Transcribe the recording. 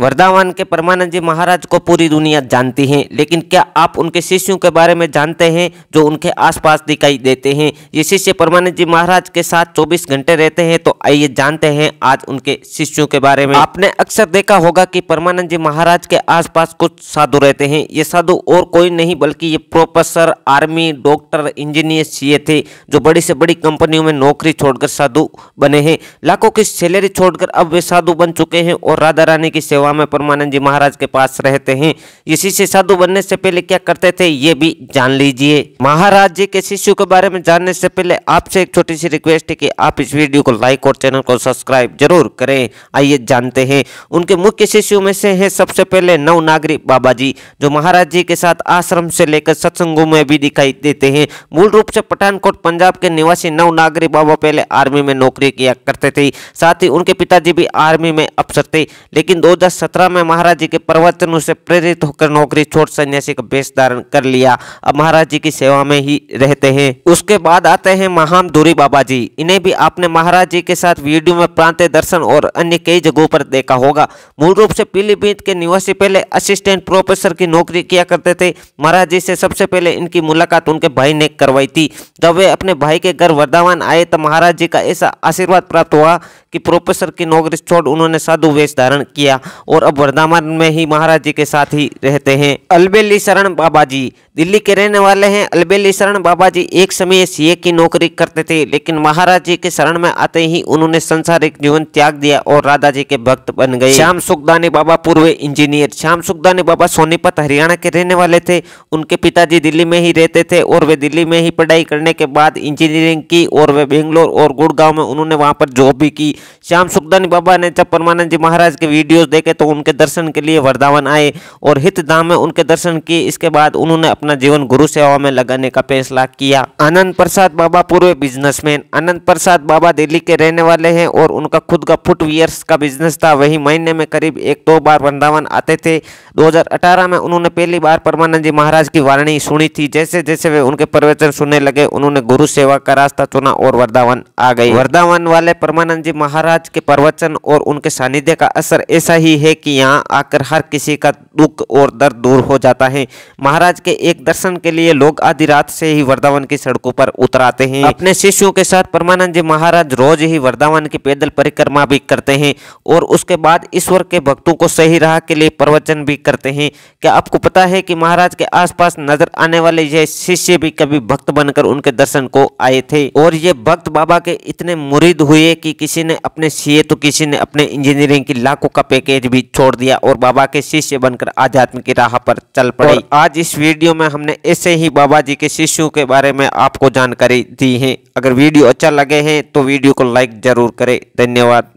वर्धावान के परमानंद जी महाराज को पूरी दुनिया जानती है लेकिन क्या आप उनके शिष्यों के बारे में जानते हैं जो उनके आसपास दिखाई देते हैं ये शिष्य परमानंद जी महाराज के साथ 24 घंटे रहते हैं तो आइए जानते हैं आज उनके शिष्यों के बारे में आपने अक्सर देखा होगा कि परमानंद जी महाराज के आस कुछ साधु रहते हैं ये साधु और कोई नहीं बल्कि ये प्रोफेसर आर्मी डॉक्टर इंजीनियर सी थे जो बड़ी से बड़ी कंपनियों में नौकरी छोड़कर साधु बने हैं लाखों की सैलरी छोड़कर अब वे साधु बन चुके हैं और राधा रानी की सेवा सेवा में परमानंद जी महाराज के पास रहते हैं ये शिष्य साधु बनने से पहले क्या करते थे ये भी जान लीजिए महाराज जी के शिष्य के बारे में जानने से पहले आपसे एक छोटी सी रिक्वेस्ट है कि आप इस वीडियो को लाइक और चैनल को सब्सक्राइब जरूर करें आइए जानते हैं उनके मुख्य शिष्यों में से है सबसे पहले नव नागरी बाबा जी जो महाराज जी के साथ आश्रम से लेकर सत्संगों में भी दिखाई देते हैं मूल रूप से पठानकोट पंजाब के निवासी नव नागरी बाबा पहले आर्मी में नौकरी किया करते थे साथ ही उनके पिताजी भी आर्मी में अफसर थे लेकिन 2000 2017 में महाराज जी के प्रवचनों से प्रेरित होकर नौकरी छोड़ सन्यासी का वेश धारण कर लिया अब महाराज जी की सेवा में ही रहते हैं उसके बाद आते हैं महाम दूरी बाबा जी इन्हें भी आपने महाराज जी के साथ वीडियो में प्रांतीय दर्शन और अन्य कई जगहों पर देखा होगा मूल रूप से पीलीभीत के निवासी पहले असिस्टेंट प्रोफेसर की नौकरी किया करते थे महाराज जी से सबसे पहले इनकी मुलाकात उनके भाई ने करवाई थी जब वे अपने भाई के घर वर्धामान आए तो महाराज जी का ऐसा आशीर्वाद प्राप्त हुआ कि प्रोफेसर की नौकरी छोड़ उन्होंने साधु वेश धारण किया और अब वर्धमान में ही महाराज जी के साथ ही रहते हैं अलबेली शरण बाबा जी दिल्ली के रहने वाले हैं अलबेली शरण बाबा जी एक समय सीए की नौकरी करते थे लेकिन महाराज जी के शरण में आते ही उन्होंने संसारिक जीवन त्याग दिया और राधा जी के भक्त बन गए श्याम सुखदानी बाबा पूर्व इंजीनियर श्याम सुखदानी बाबा सोनीपत हरियाणा के रहने वाले थे उनके पिताजी दिल्ली में ही रहते थे और वे दिल्ली में ही पढ़ाई करने के बाद इंजीनियरिंग की और वे बेंगलोर और गुड़गांव में उन्होंने वहां पर जॉब भी की श्याम सुखदानी बाबा ने जब परमानंद जी महाराज के वीडियोज देखे तो उनके दर्शन के लिए वरदावन आए और हित धाम में उनके दर्शन किए इसके बाद उन्होंने अपना जीवन गुरु सेवा में लगाने का फैसला किया आनंद प्रसाद बाबा पूर्व बिजनेसमैन आनंद प्रसाद बाबा दिल्ली के रहने वाले हैं और उनका खुद का फुटवियर्स का बिजनेस था वही महीने में करीब एक दो बार वृंदावन आते थे 2018 में उन्होंने पहली बार परमानंद जी महाराज की वारणी सुनी थी जैसे जैसे वे उनके प्रवचन सुनने लगे उन्होंने गुरु सेवा का रास्ता चुना और वृंदावन आ गई वृंदावन वाले परमानंद जी महाराज के प्रवचन और उनके सानिध्य का असर ऐसा ही है है कि यहाँ आकर हर किसी का दुख और दर्द दूर हो जाता है महाराज के एक दर्शन के लिए लोग आधी रात से ही वृद्धावन की सड़कों पर उतर आते हैं अपने शिष्यों के साथ परमानंद जी महाराज रोज ही वृद्धावन की पैदल परिक्रमा भी करते हैं और उसके बाद ईश्वर के भक्तों को सही राह के लिए प्रवचन भी करते हैं क्या आपको पता है कि महाराज के आसपास नजर आने वाले ये शिष्य भी कभी भक्त बनकर उनके दर्शन को आए थे और ये भक्त बाबा के इतने मुरीद हुए कि किसी ने अपने सीए तो किसी ने अपने इंजीनियरिंग की लाखों का पैकेज भी छोड़ दिया और बाबा के शिष्य बनकर आध्यात्म की राह पर चल पड़े आज इस वीडियो में हमने ऐसे ही बाबा जी के शिष्यों के बारे में आपको जानकारी दी है अगर वीडियो अच्छा लगे है तो वीडियो को लाइक जरूर करें धन्यवाद